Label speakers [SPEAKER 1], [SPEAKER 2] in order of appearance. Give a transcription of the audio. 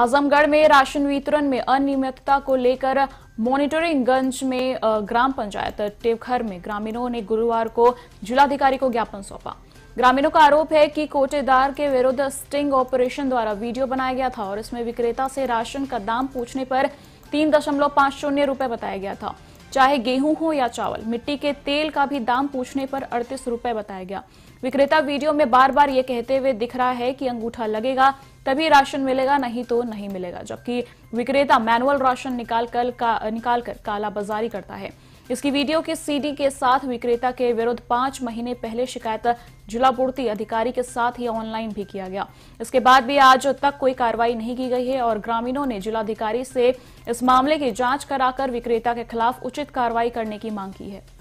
[SPEAKER 1] आजमगढ़ में राशन वितरण में अनियमितता को लेकर गंज में ग्राम पंचायत टेवखर में ग्रामीणों ने गुरुवार को जिलाधिकारी को ज्ञापन सौंपा ग्रामीणों का आरोप है कि कोटेदार के विरुद्ध स्टिंग ऑपरेशन द्वारा वीडियो बनाया गया था और इसमें विक्रेता से राशन का दाम पूछने पर तीन दशमलव पांच शून्य रूपए बताया गया था चाहे गेहूं हो या चावल मिट्टी के तेल का भी दाम पूछने पर अड़तीस रूपए बताया गया विक्रेता वीडियो में बार बार ये कहते हुए दिख रहा है कि अंगूठा लगेगा तभी राशन मिलेगा नहीं तो नहीं मिलेगा जबकि विक्रेता मैनुअल राशन निकाल कर का, निकाल कर कालाबाजारी करता है इसकी वीडियो के सीडी के साथ विक्रेता के विरुद्ध पांच महीने पहले शिकायत जिला पूर्ति अधिकारी के साथ ही ऑनलाइन भी किया गया इसके बाद भी आज तक कोई कार्रवाई नहीं की गई है और ग्रामीणों ने जिलाधिकारी से इस मामले की जांच कराकर विक्रेता के खिलाफ उचित कार्रवाई करने की मांग की है